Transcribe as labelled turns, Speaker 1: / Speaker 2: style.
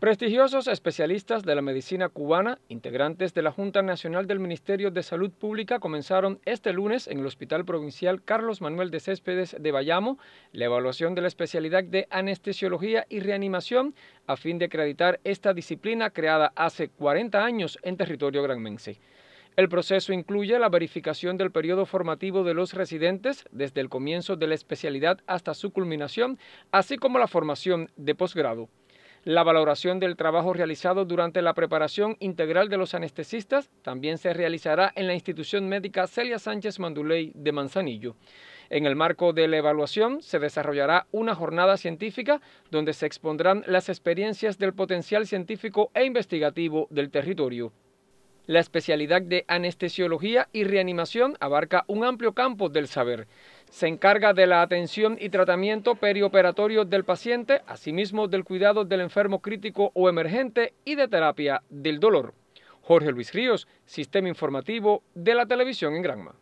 Speaker 1: Prestigiosos especialistas de la medicina cubana, integrantes de la Junta Nacional del Ministerio de Salud Pública, comenzaron este lunes en el Hospital Provincial Carlos Manuel de Céspedes de Bayamo la evaluación de la especialidad de anestesiología y reanimación a fin de acreditar esta disciplina creada hace 40 años en territorio granmense. El proceso incluye la verificación del periodo formativo de los residentes desde el comienzo de la especialidad hasta su culminación, así como la formación de posgrado. La valoración del trabajo realizado durante la preparación integral de los anestesistas también se realizará en la institución médica Celia Sánchez Manduley de Manzanillo. En el marco de la evaluación se desarrollará una jornada científica donde se expondrán las experiencias del potencial científico e investigativo del territorio. La especialidad de anestesiología y reanimación abarca un amplio campo del saber se encarga de la atención y tratamiento perioperatorio del paciente, asimismo del cuidado del enfermo crítico o emergente y de terapia del dolor. Jorge Luis Ríos, Sistema Informativo de la Televisión en Granma.